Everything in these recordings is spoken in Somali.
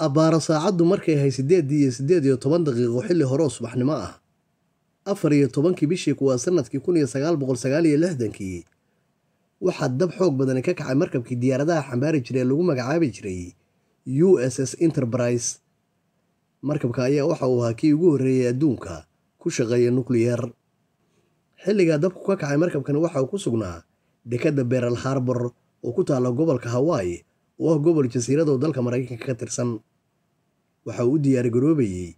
abaaro saacaddu markay ahay siddeedii iyo sideed iyo toban daqiiqo xilli horoo subaxnimo ah afar iyo tobankii bishii kuwaa sanadkii kun iyo sagaal boqol sagaal iyo lixdankii waxaa dab xoog badani ka kacay markabkii diyaaradaha xambaari jiray ee lagu magacaabi jiray u s s enterprise markabka ayaa waxa uu ahaa kii ugu horreeyey adduunka ku shaqeeya nukliyer xilligaa dabku ka kacay markabkani waxa uu ku sugnaa dekedda beral harbor oo ku taalla gobolka hawaayi oo ah gobol jasiiradoo dalka maraykanka ka tirsan waxa uu u diyaargaroobayey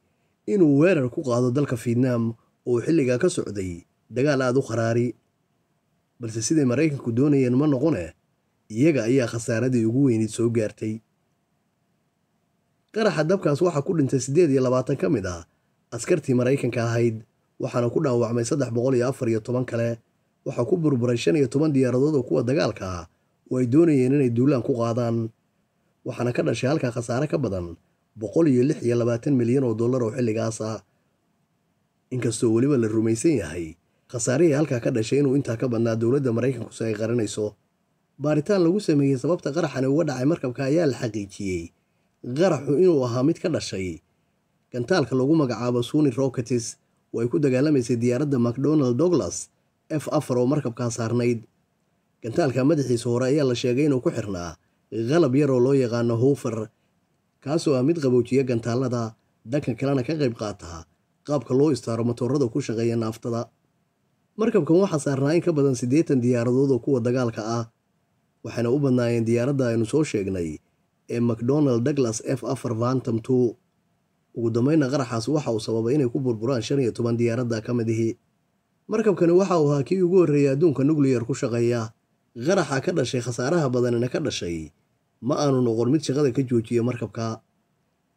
inuu weerar ku qaado dalka fiitnaam oo xilligaa ka socday dagaal aad u kharaari balse siday maraykanku doonayeen ma noqone eh? iyaga ayaa khasaaradii ugu weyneyd soo gaartay qaraxa dabkaas waxaa ku dhintay siddeed iyo labaatan ka mid ah askartii maraykanka ahayd waxaana ku dhaawacmay saddex boqol iyo afar iyo toban kale waxaa ku burburay shan iyo toban diyaaradood oo kuwa dagaalka ah oo ay doonayeen inay duulaan ku qaadaan waxaana ka dhashay halkaa khasaare ka badan boqol iyo lix iyo labaatan milyan oo dollar oo xilligaas ah inkastoo weliba la rumaysan yahay khasaarihii halkaa ka dhashay inuu intaa ka badnaa dowladda maraykankusi ay qaranayso baaritaan lagu sameeyey sababta qaraxani uga dhacay markabka ayaa la xaqiijiyey qaraxu inuu ahaa mid ka dhashay gantaalka lagu magacaabo suuni rocketis oo ay ku dagaalamaysay diyaaradda macdonald douglas f afar oo markabkaa saarnayd gantaalka madaxiisa hore ayaa la sheegay inuu ku xirnaa qalab yaroo loo yaqaano hoofer kaasoo ah mid qaboojiya gantaalada danka kalena ka qayb qaata qaabka loo istaaro matoorada ku shaqeeya naaftada markabkan waxaa saarnaa in ka badan siddeetan diyaaradood oo kuwa dagaalka ah waxayna u badnaayeen diyaaradda aynu soo sheegnay ee macdonald douglas f afar vantam two ugu dambayna qaraxaas waxa uu sababay inay ku burburaan shan iyo toban diyaaradda ka midihii markabkani waxa uu ahaa kii ugu horreeyay adduunka nukliyar ku shaqeeya qaraxa ka dhashay khasaaraha badanina ka dhashay ma aanu noqon mid shaqada ka joojiya markabka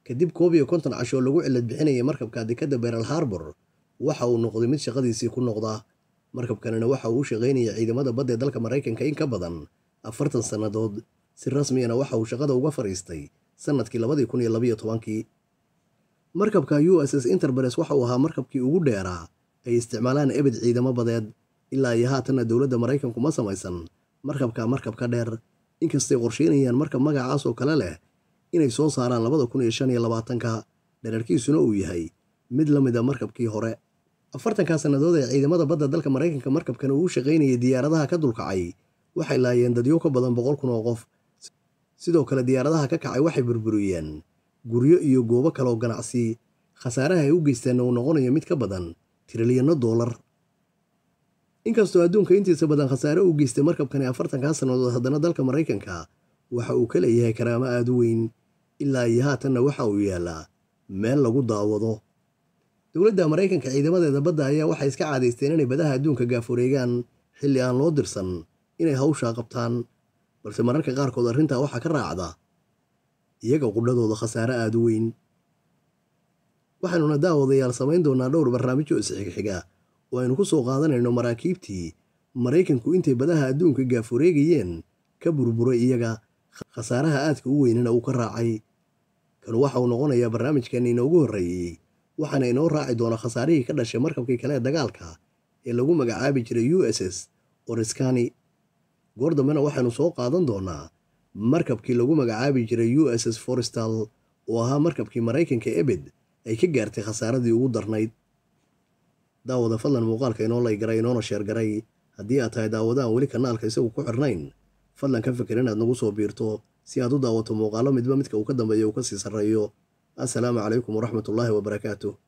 kadib koob iyo konton casho lagu cilad bixinaya markabka dekadda beral harbor waxa uu noqday mid shaqadiisii ku noqda markabkanina waxa uu u shaqaynaya ciidamada ee dalka maraykanka in ka badan afartan sannadood si rasmiyana waxa uu shaqada uga fadhiistay sannadkii labadii kun iyo labaiyo tobankii markabka u s s interbres waxa uu ahaa markabkii ugu dheeraa ay isticmaalaan ebid ciidamo badeed ilaa iyo haatanna dowladda maraykanku ma samaysan markabka markab ka dheer inkastay qorsheynayaan marka magacaas oo kale leh inay soo saaraan labada kun iyo shan iyo labaatanka dherarkiisuna uu yahay mid la mida ah markabkii hore afartankaa sannadood ee ciidamada badda dalka maraykanka markabkan uu shaqaynayay diyaaradaha ka dulkacay waxay laayeen dadyo ka badan boqol kun oo qof sidoo kale diyaaradaha ka kacay waxay burburiyeen guryo iyo goobo kaleoo ganacsi khasaaraha ay u geysteen uu noqonayo mid ka badan tirilyanno doolar inkastoo adduunka intiisa badan khasaare u geystay markabkani afartankaa sannadood haddana dalka maraykanka waxa uu ka leeyahay karaamo aad u weyn ilaa iyo haatanna waxa uu yaallaa meel lagu daawado dowladda maraykanka ciidamadeeda badda ayaa waxay iska caadaysteen inay badaha adduunka gaafureegaan xilli aan loo dirsan inay hawshaa qabtaan balse mararka qaarkood arrintaa waxaa ka raacda iyaga qudhadooda khasaare aad u weyn waxaanuna daawadayaal samayn doonaa dhowr barnaamijoo isxiga xiga oo aynu ku soo qaadanayno maraakiibtii maraykanku intay badaha adduunka gaafureegayeen ka burburay iyaga khasaaraha aadka u weynana uu ka raacay kanu waxa uu noqonayaa barnaamijkeenna inoogu horreeyey waxaana inoo raaci doona khasaarihii ka dhashay markabkii kale dagaalka ee lagu magacaabi jiray u s s oriskani goor dambena waxaynu soo qaadan doonaa markabkii lagu magacaabi jiray u s s forestal oo ahaa markabkii maraykanka ebed ay ka gaartay khasaaradii ugu darnayd daawada fadlan muuqaalka inoolay garay inoona sheer garay haddii aad tahay daawadaan weli kanaalka isagu ku xirnayn fadlan ka fikir inaad nagu soo biirto si aad u daawato muuqaallo midba midka uu ka dambeeyo uu ka sii sarreeyo assalaamu calaykum waraxmatullaahi wabarakaatu